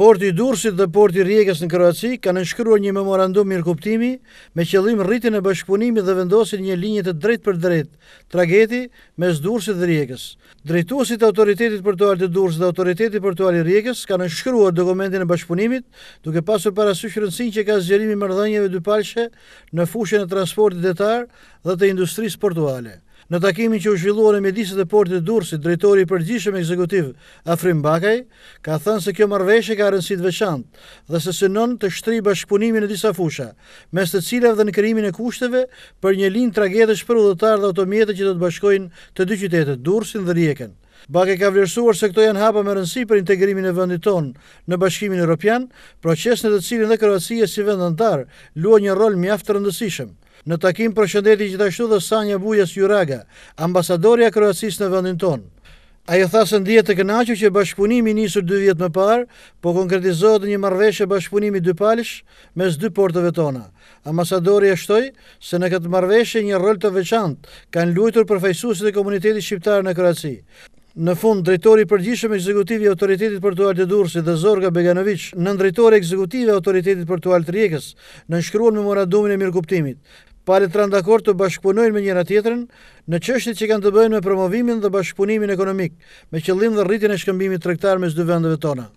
Porti i Durrësit dhe Porti i Rijekës në Kroaci kanë shkruar një memorandum mirëkuptimi me qëllim rritjen e bashkëpunimit dhe vendosjen një linje të drejtë për drejt mes Durrësit dhe Rijekës. Drejtuesit e Autoritetit Portual të Durrës dhe Autoriteti Portual i Rijekës kanë shkruar dokumentin e bashkëpunimit, duke pasur parasysh rëndësinë që ka zgjerimi i marrëdhënieve dy në fushën e transportit detar dhe të industrisë portuale. Në takimin që u zhvillua në disat e portit të Durrësit, drejtori i përgjithshëm ekzekutiv Afrim Bakaj ka thënë se kjo marveshe ka rëndësi të veçantë dhe se synon të shtri bashkëpunimin në disa fusha, mes të cilave dhe në kërimin e kushteve për një linjë tragjedesh për udhëtarë dhe automjete që do të bashkojnë të dy qytetet, Durrësin dhe Rijekën. Bakaj ka vlerësuar se këto janë hapa më rëndësishme për integrimin e vendit tonë në Bashkimin Evropian, proces në të cilin edhe Kroacia si vendantar luan një rol mjaft rëndësishëm. Në takim përshëndeti gjithashtu dhe Sanja Bujas Juraga, ambasadorja kroacis në vendin tonë. Ajo tha se ndihet të kënaqur që bashkëpunimi nisur 2 vjet më parë, po konkretizohet një marrëveshje bashkëpunimi dypalësh mes dy porteve tona. Ambasadori e shtoi se në këtë marrëveshje një rol të veçantë kanë luajtur përfaqësuesit e komunitetit shqiptar në Kroaci. Në fund, drejtori i përgjithshëm ekzekutiv i autoritetit Për të dhe Zorga Beganovic, nën drejtori ekzekutiv i autoritetit për të Rijekës, nën memorandumin e mirëkuptimit pale të rënë dakord të bashkëpunojnë me njëra tjetrën në çështjet që kanë të bëjnë me promovimin dhe bashkëpunimin ekonomik, me qëllim dhe rritjen e shkëmbimit tregtar mes dy vendeve tona.